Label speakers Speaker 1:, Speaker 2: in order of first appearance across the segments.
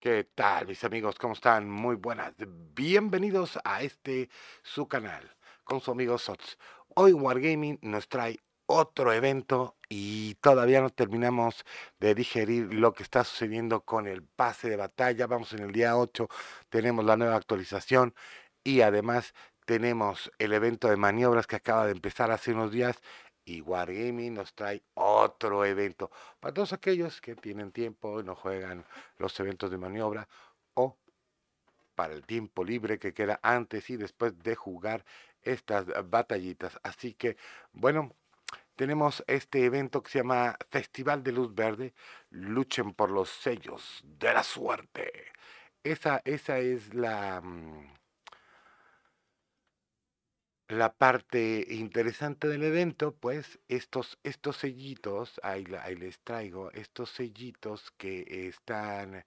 Speaker 1: ¿Qué tal, mis amigos? ¿Cómo están? Muy buenas. Bienvenidos a este su canal con su amigo Sots. Hoy Wargaming nos trae otro evento y todavía no terminamos de digerir lo que está sucediendo con el pase de batalla. Vamos en el día 8, tenemos la nueva actualización y además tenemos el evento de maniobras que acaba de empezar hace unos días y Wargaming nos trae otro evento. Para todos aquellos que tienen tiempo y no juegan los eventos de maniobra o para el tiempo libre que queda antes y después de jugar estas batallitas. Así que, bueno, tenemos este evento que se llama Festival de Luz Verde. Luchen por los sellos de la suerte. Esa, esa es la... Mm, la parte interesante del evento, pues estos, estos sellitos, ahí, les traigo, estos sellitos que están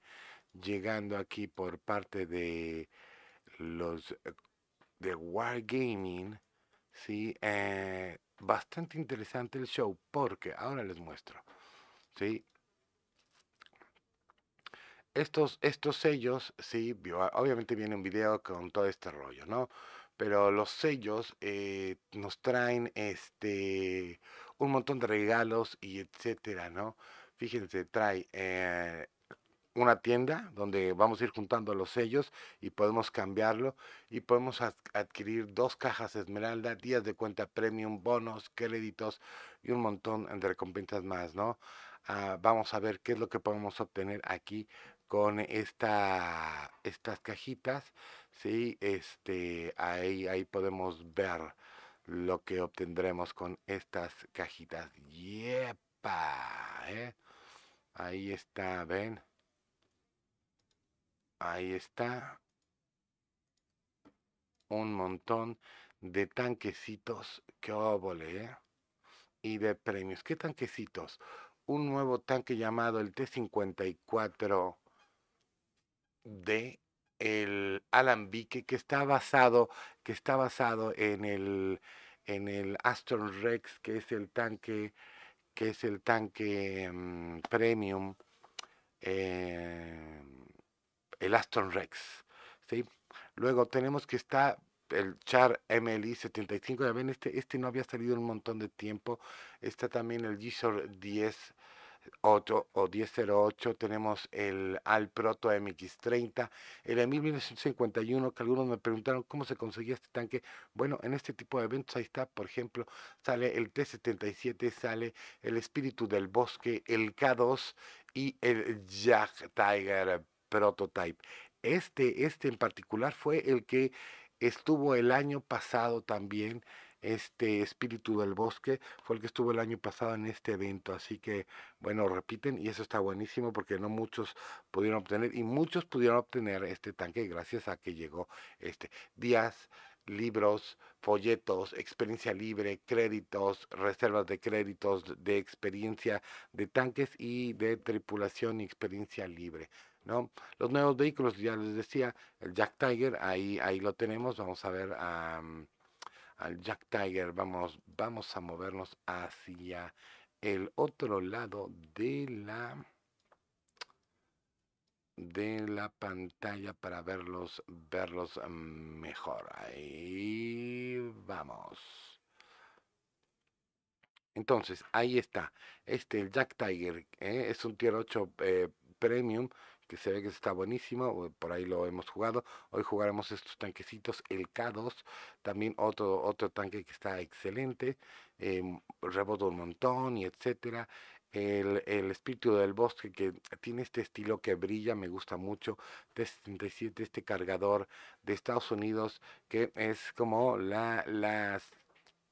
Speaker 1: llegando aquí por parte de los eh, de Wargaming, ¿sí? Eh, bastante interesante el show porque ahora les muestro, ¿sí? Estos, estos sellos, sí, obviamente viene un video con todo este rollo, ¿no? pero los sellos eh, nos traen este un montón de regalos y etcétera, ¿no? Fíjense, trae eh, una tienda donde vamos a ir juntando los sellos y podemos cambiarlo y podemos adquirir dos cajas esmeralda, días de cuenta premium, bonos, créditos y un montón de recompensas más, ¿no? Ah, vamos a ver qué es lo que podemos obtener aquí con esta, estas cajitas, ¿sí? Este, ahí, ahí podemos ver lo que obtendremos con estas cajitas. ¡Yepa! ¿Eh? Ahí está, ¿ven? Ahí está. Un montón de tanquecitos. ¡Qué óvole! ¿eh? Y de premios. ¿Qué tanquecitos? Un nuevo tanque llamado el T-54 de el alambique que está basado, que está basado en el, en el Aston Rex, que es el tanque, que es el tanque mm, premium, em, el Aston Rex. ¿sí? Luego tenemos que está el Char MLI 75, ven este, este no había salido un montón de tiempo. Está también el G-Shore 10 8 o 1008, tenemos el al proto MX30, el 1951, que algunos me preguntaron cómo se conseguía este tanque. Bueno, en este tipo de eventos ahí está, por ejemplo, sale el T77, sale el Espíritu del Bosque, el K2 y el Jack Tiger Prototype. Este, este en particular fue el que estuvo el año pasado también este espíritu del bosque, fue el que estuvo el año pasado en este evento. Así que, bueno, repiten y eso está buenísimo porque no muchos pudieron obtener y muchos pudieron obtener este tanque gracias a que llegó este Días, libros, folletos, experiencia libre, créditos, reservas de créditos, de experiencia de tanques y de tripulación y experiencia libre. ¿no? Los nuevos vehículos, ya les decía, el Jack Tiger, ahí, ahí lo tenemos, vamos a ver. a al Jack Tiger, vamos, vamos a movernos hacia el otro lado de la de la pantalla para verlos verlos mejor. Ahí vamos. Entonces, ahí está. Este, el Jack Tiger, ¿eh? es un Tier 8 eh, Premium que se ve que está buenísimo, por ahí lo hemos jugado. Hoy jugaremos estos tanquecitos, el K2, también otro, otro tanque que está excelente, em, rebota un montón y etcétera. El, espíritu del bosque que tiene este estilo que brilla, me gusta mucho. T77, este cargador de Estados Unidos que es como la, la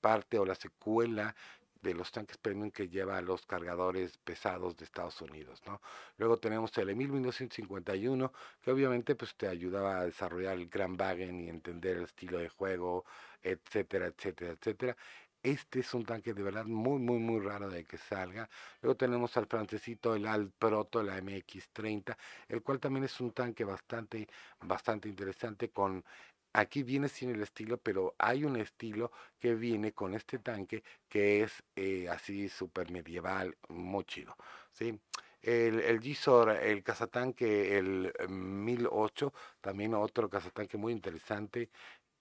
Speaker 1: parte o la secuela de los tanques premium que lleva los cargadores pesados de Estados Unidos, ¿no? Luego tenemos el Emil 1951, que obviamente pues te ayudaba a desarrollar el Grand Wagen y entender el estilo de juego, etcétera, etcétera, etcétera. Este es un tanque de verdad muy, muy, muy raro de que salga. Luego tenemos al francesito, el Al Proto, la MX-30, el cual también es un tanque bastante, bastante interesante con aquí viene sin el estilo, pero hay un estilo que viene con este tanque que es eh, así súper medieval, muy chido. ¿sí? El, el Gisor, el cazatanque, el 1008, eh, también otro cazatanque muy interesante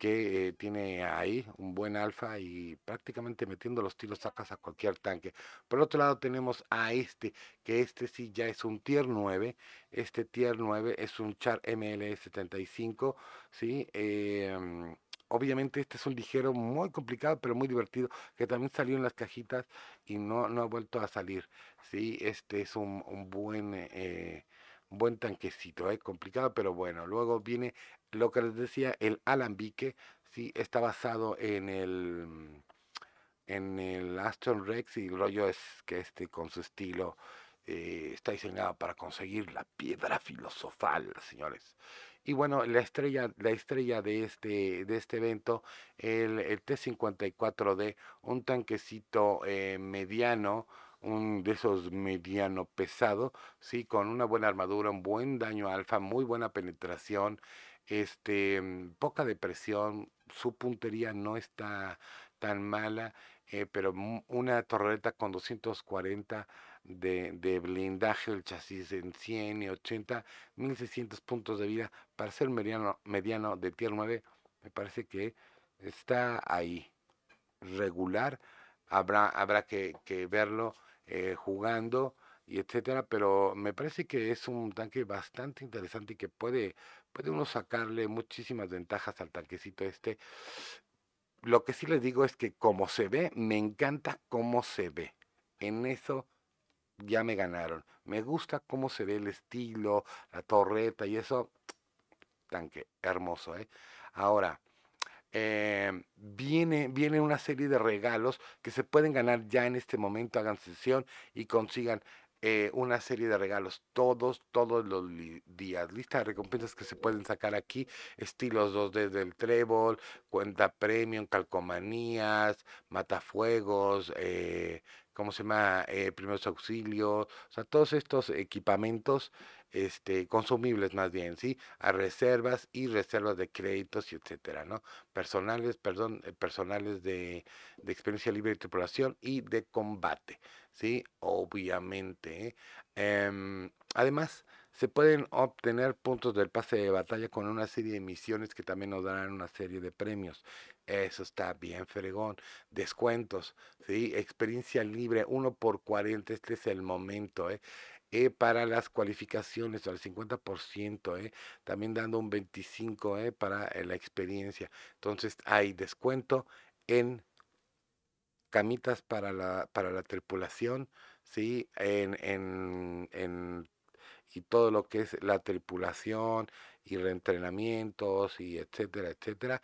Speaker 1: que eh, tiene ahí un buen alfa y prácticamente metiendo los tiros sacas a cualquier tanque. Por otro lado tenemos a este, que este sí ya es un tier 9, este tier 9 es un char ML75, ¿sí? Em, obviamente este es un ligero muy complicado pero muy divertido que también salió en las cajitas y no, no ha vuelto a salir, ¿sí? Este es un, buen... Eh, buen tanquecito, ¿eh? complicado, pero bueno. Luego viene lo que les decía, el alambique, sí, está basado en el, mm, en el Aston Rex y el rollo es que este con su estilo eh, está diseñado para conseguir la piedra filosofal, señores. Y bueno, la estrella, la estrella de este, de este evento, el, el T-54D, un tanquecito eh, mediano, un de esos mediano pesado, sí, con una buena armadura, un buen daño alfa, muy buena penetración, este, mm, poca depresión, su puntería no está tan mala, eh, pero una torreta con 240 de, blindaje, el chasis en 100 y 80, 1600 puntos de vida para ser mediano, mediano de tier 9, me parece que está ahí, regular, habrá, habrá que, verlo eh, jugando y etcétera, pero me parece que es un tanque bastante interesante y que puede puede uno sacarle muchísimas ventajas al tanquecito este. Lo que sí les digo es que como se ve, me encanta cómo se ve. En eso ya me ganaron. Me gusta cómo se ve el estilo, la torreta y eso. Tanque, hermoso, ¿eh? Ahora, em, viene, viene una serie de regalos que se pueden ganar ya en este momento. Hagan sesión y consigan eh, una serie de regalos todos, todos los días. Lista de recompensas que se pueden sacar aquí, estilos 2D del trébol, cuenta premium, calcomanías, matafuegos, eh, ¿cómo se llama? Eh, primeros auxilios, o sea, todos estos equipamientos este, consumibles más bien, ¿sí? A reservas y reservas de créditos y etcétera, ¿no? Personales, perdón, eh, personales de, experiencia libre de tripulación y de combate, ¿sí? Obviamente. Em, además, se pueden obtener puntos del pase de batalla con una serie de misiones que también nos darán una serie de premios. Eso está bien fregón. Descuentos, ¿sí? Experiencia libre, 1 por 40, este es el momento, ¿eh? eh, para las cualificaciones al 50%, eh, también dando un 25% eh, para eh, la experiencia. Entonces hay descuento en camitas para la, para la tripulación, ¿sí? y todo lo que es la tripulación y reentrenamientos y etcétera, etcétera.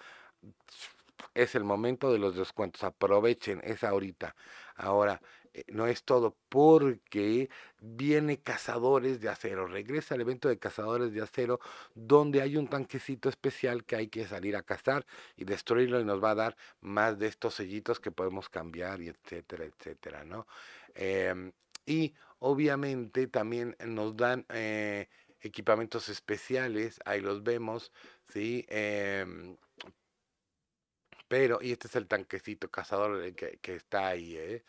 Speaker 1: Es el momento de los descuentos. Aprovechen, es ahorita. Ahora, eh, no es todo porque viene Cazadores de Acero. Regresa al evento de Cazadores de Acero donde hay un tanquecito especial que hay que salir a cazar y destruirlo y nos va a dar más de estos sellitos que podemos cambiar y etcétera, etcétera, ¿no? Em, y obviamente también nos dan eh, equipamientos especiales, ahí los vemos, ¿sí? Em, pero, y este es el tanquecito cazador que, que está ahí, ¿eh?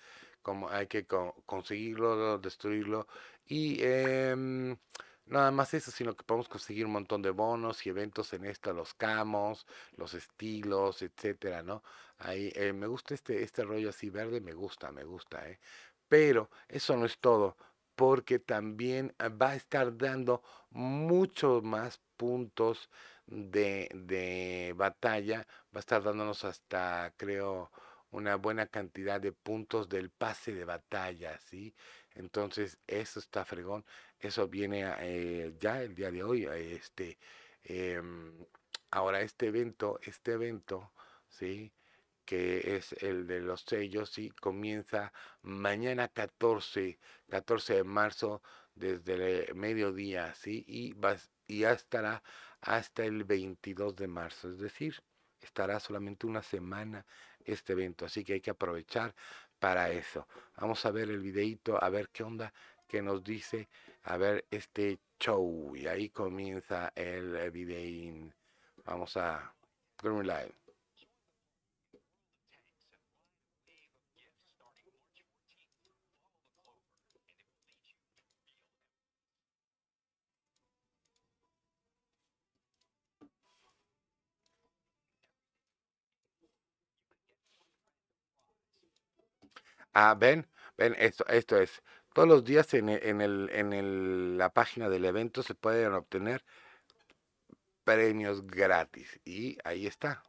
Speaker 1: como hay que conseguirlo, destruirlo. Y em, nada más eso, sino que podemos conseguir un montón de bonos y eventos en esto. los camos, los estilos, etcétera, ¿no? Ahí, eh, me gusta este, este rollo así verde, me gusta, me gusta, ¿eh? Pero eso no es todo, porque también eh, va a estar dando muchos más puntos de, de batalla, va a estar dándonos hasta, creo, una buena cantidad de puntos del pase de batalla, ¿sí? Entonces, eso está fregón. Eso viene eh, ya el día de hoy. Eh, este, em, ahora, este evento, este evento, ¿sí? que es el de los sellos, sí, comienza mañana 14, 14 de marzo, desde el mediodía, sí, y, y ya estará hasta el 22 de marzo, es decir, estará solamente una semana este evento, así que hay que aprovechar para eso. Vamos a ver el videito, a ver qué onda que nos dice, a ver este show. Y ahí comienza el eh, videín. Vamos a un Live. Ah, ven, ven, esto, esto es. Todos los días en, e, en, el, en el, la página del evento se pueden obtener premios gratis. Y ahí está.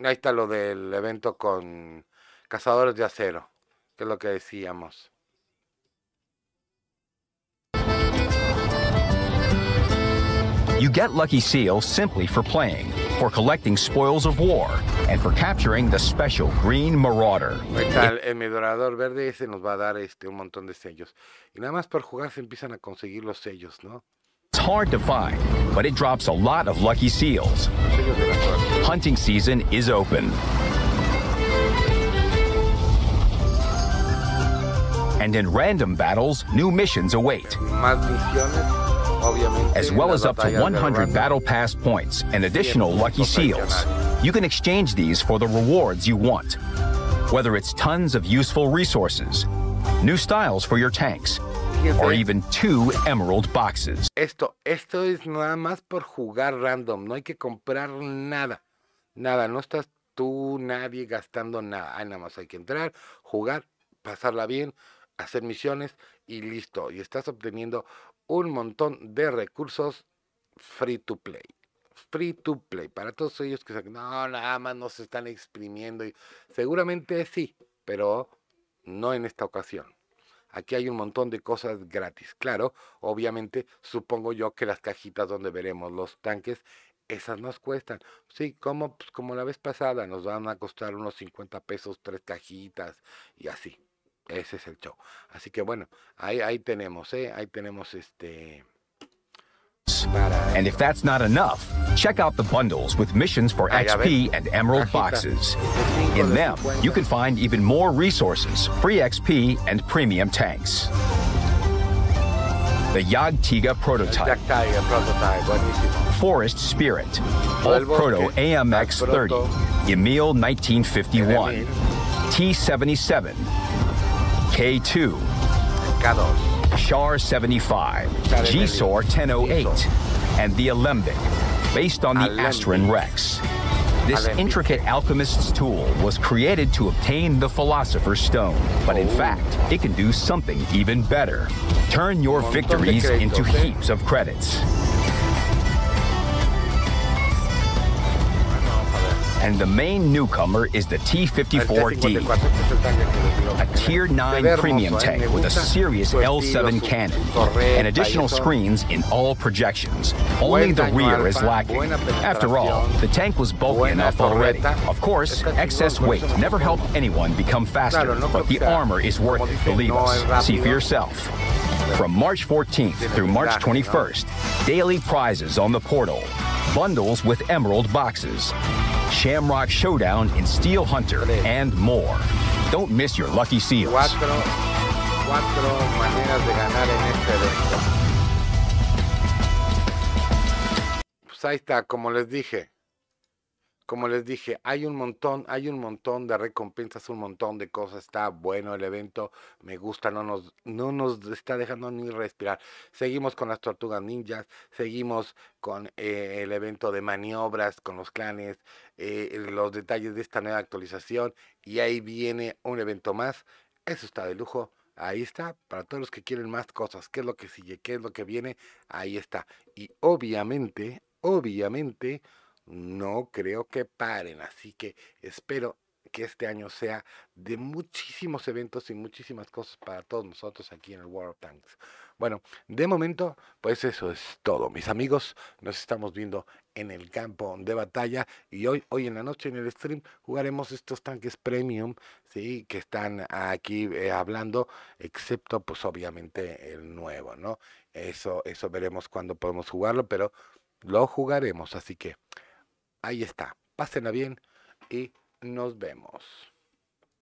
Speaker 1: Ahí está lo del evento con Cazadores de Acero, que es lo que decíamos. You get Lucky
Speaker 2: Seal simply for playing. for collecting spoils of war and for capturing the special green marauder. El,
Speaker 1: el medorador verde ese nos va a dar este, un montón de sellos. Y nada más por jugar se empiezan a conseguir los sellos, ¿no?
Speaker 2: It's hard to find, but it drops a lot of lucky seals. Hunting season is open. And in random battles, new missions await
Speaker 1: as well as up to 100 Battle
Speaker 2: Pass points and additional Lucky Seals. You can exchange these for the rewards you want. Whether it's tons of useful resources, new styles for your tanks, or even two emerald boxes. Esto,
Speaker 1: esto es nada más por jugar random. No hay que comprar nada. Nada, no estás tú, nadie gastando nada. Ahí nada más hay que entrar, jugar, pasarla bien, hacer misiones y listo. Y estás obteniendo un montón de recursos free to play. Free to play. Para todos ellos que dicen, no, nada más nos están exprimiendo. seguramente sí, pero no en esta ocasión. Aquí hay un montón de cosas gratis. Claro, obviamente supongo yo que las cajitas donde veremos los tanques, esas nos cuestan. Sí, como, pues, como la vez pasada, nos van a costar unos 50 pesos tres cajitas y así. Ese es el show. Así que bueno, ahí, ahí tenemos, ¿eh? Ahí tenemos este...
Speaker 2: And if that's not enough, check out the bundles with missions for XP and Emerald boxes. In them, you can find even more resources, free XP, and premium tanks. The Jagtiga prototype. prototype. Forest Spirit. old Proto AMX 30. Emil 1951. T77. K2, K2. SHAR 75, GSOR 1008, and the Alembic, based on the Astron Rex. This intricate alchemist's tool was created to obtain the Philosopher's Stone, but in oh. fact, it can do something even better. Turn your victories into eh. heaps of credits. And the main newcomer is the T-54D, a Tier 9 premium eh, tank with a serious L7 cannon and additional screens in all projections. Only the rear is lacking.
Speaker 1: After all,
Speaker 2: the tank was bulky enough already. Of course, excess weight never helped anyone become faster, but the armor is worth it, believe us. See for yourself. From March 14th through March 21st, daily prizes on the portal, bundles with emerald boxes, Shamrock Showdown in Steel Hunter, and more. Don't miss your lucky seals. Cuatro,
Speaker 1: cuatro maneras de ganar en este evento. Pues ahí está, como les dije, como les dije, hay un montón, hay un montón de recompensas, un montón de cosas. Está bueno el evento, me gusta, no nos, no nos está dejando ni respirar. Seguimos con las tortugas ninjas, seguimos con eh, el evento de maniobras, con los clanes, eh, los detalles de esta nueva actualización. Y ahí viene un evento más. Eso está de lujo. Ahí está, para todos los que quieren más cosas, qué es lo que sigue, qué es lo que viene, ahí está. Y obviamente, obviamente, no creo que paren. Así que espero que este año sea de muchísimos eventos y muchísimas cosas para todos nosotros aquí en el World of Tanks. Bueno, de momento, pues eso es todo. Mis amigos, nos estamos viendo en el campo de batalla y hoy, hoy en la noche en el stream jugaremos estos tanques premium, ¿sí? Que están aquí eh, hablando, excepto pues obviamente el nuevo, ¿no? Eso, eso veremos cuando podemos jugarlo, pero lo jugaremos, así que ahí está. Pásenla bien y nos vemos.